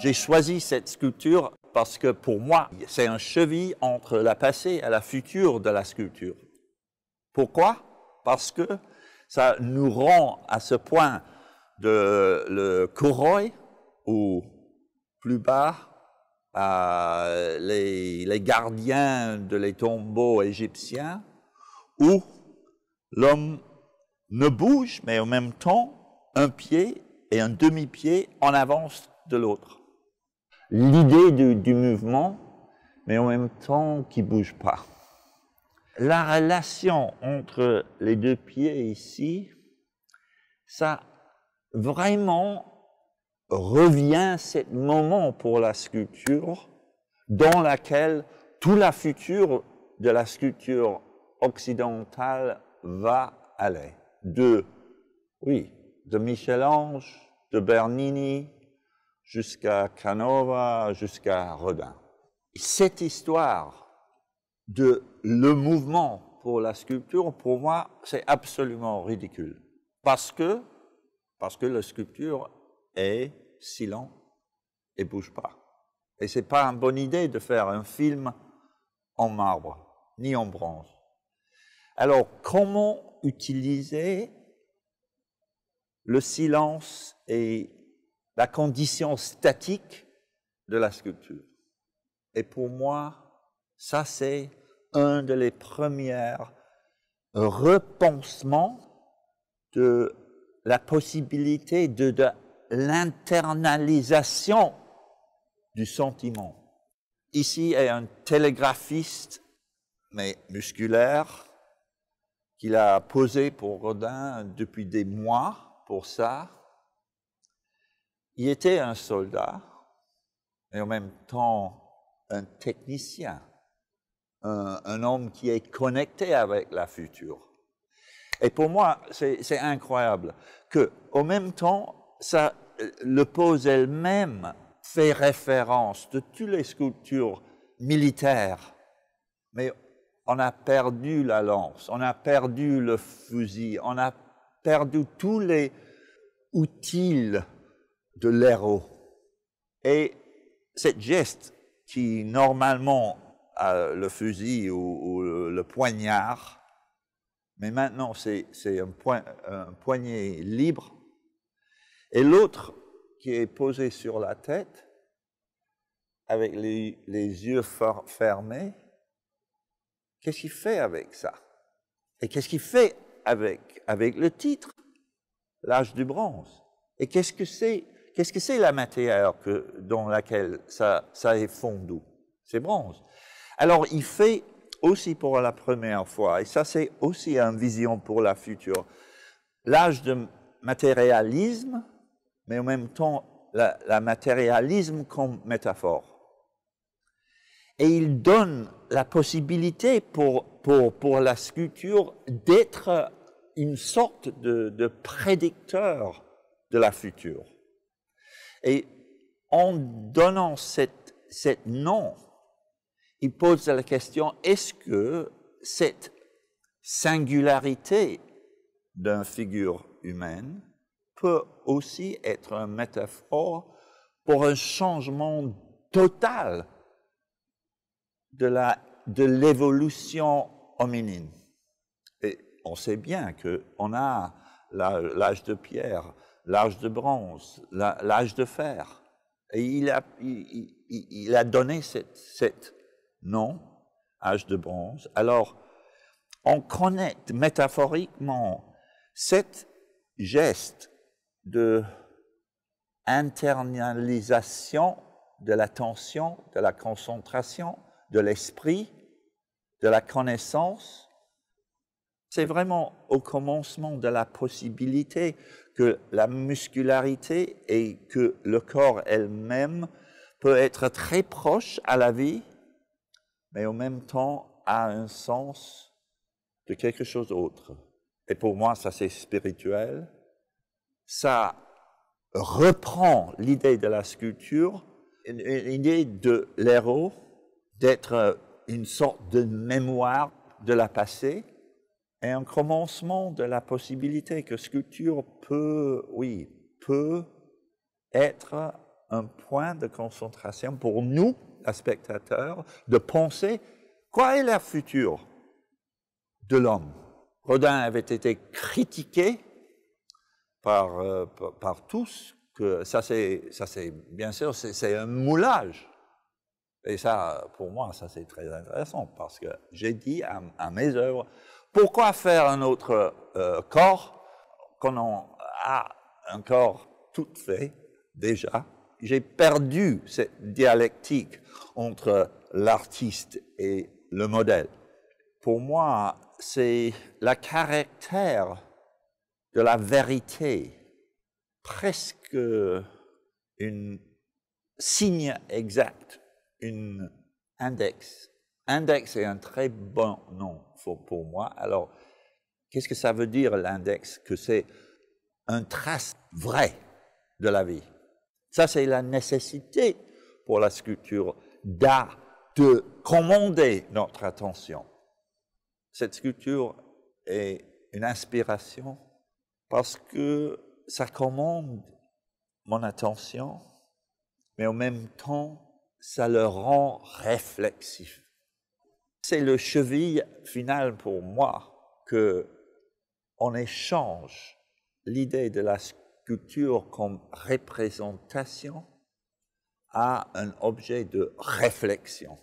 J'ai choisi cette sculpture parce que pour moi, c'est un cheville entre la passé et la future de la sculpture. Pourquoi Parce que ça nous rend à ce point de le corroy ou plus bas les, gardiens de les tombeaux égyptiens où l'homme ne bouge mais en même temps un pied et un demi-pied en avance de l'autre l'idée du, mouvement, mais en même temps qui ne bouge pas. La relation entre les deux pieds ici, ça vraiment revient à ce moment pour la sculpture dans laquelle tout la future de la sculpture occidentale va aller. De, oui, de Michel-Ange, de Bernini, jusqu'à Canova, jusqu'à Rodin. Cette histoire de le mouvement pour la sculpture, pour moi, c'est absolument ridicule. Parce que, parce que la sculpture est silencieuse et bouge pas. Et c'est pas une bonne idée de faire un film en marbre, ni en bronze. Alors, comment utiliser le silence et la condition statique de la sculpture. Et pour moi, ça c'est un des les premiers repensements de la possibilité de, de l'internalisation du sentiment. Ici est un télégraphiste, mais musculaire, qu'il a posé pour Rodin depuis des mois pour ça, il était un soldat et en même temps un technicien, un, homme qui est connecté avec la future. Et pour moi, c'est incroyable que, en même temps, ça, le pose elle-même fait référence de toutes les sculptures militaires, mais on a perdu la lance, on a perdu le fusil, on a perdu tous les outils de l'héros. Et cette geste qui normalement a le fusil ou, le, poignard, mais maintenant c'est un, un poignet libre, et l'autre qui est posé sur la tête, avec les, les yeux fermés, qu'est-ce qu'il fait avec ça Et qu'est-ce qu'il fait avec, avec le titre, l'âge du bronze Et qu'est-ce que c'est Qu'est-ce que c'est la matière que, dans laquelle ça, ça est fondu C'est bronze. Alors il fait aussi pour la première fois, et ça c'est aussi une vision pour la future, l'âge de matérialisme, mais en même temps la, matérialisme comme métaphore. Et il donne la possibilité pour, pour, pour la sculpture d'être une sorte de, de prédicteur de la future. Et en donnant cette, nom, il pose la question, est-ce que cette singularité d'une figure humaine peut aussi être une métaphore pour un changement total de la de l'évolution hominine. Et on sait bien qu'on a l'âge de pierre, l'âge de bronze, l'âge de fer. Et il a, il, a donné cette, cette nom, âge de bronze. Alors, on connaît métaphoriquement cet geste de internalisation de l'attention, de la concentration, de l'esprit, de la connaissance. C'est vraiment au commencement de la possibilité que la muscularité et que le corps elle-même peut être très proche à la vie, mais en même temps a un sens de quelque chose d'autre. Et pour moi, ça c'est spirituel. Ça reprend l'idée de la sculpture, l'idée de l'héros, d'être une sorte de mémoire de la passée, et un commencement de la possibilité que sculpture peut, oui, peut être un point de concentration pour nous, les spectateurs, de penser quoi est le futur de l'homme. Rodin avait été critiqué euh, par, par, tous, que ça c'est, ça c'est bien sûr, c'est un moulage et ça, pour moi, ça c'est très intéressant parce que j'ai dit à, à, mes œuvres, pourquoi faire un autre euh, corps quand on a un corps tout fait déjà J'ai perdu cette dialectique entre l'artiste et le modèle. Pour moi, c'est la caractère de la vérité, presque un signe exact, un index Index est un très bon nom pour, moi. Alors, qu'est-ce que ça veut dire l'index Que c'est un trace vrai de la vie. Ça, c'est la nécessité pour la sculpture d'art de commander notre attention. Cette sculpture est une inspiration parce que ça commande mon attention, mais en même temps, ça le rend réflexif c'est le cheville final pour moi que on échange l'idée de la sculpture comme représentation à un objet de réflexion.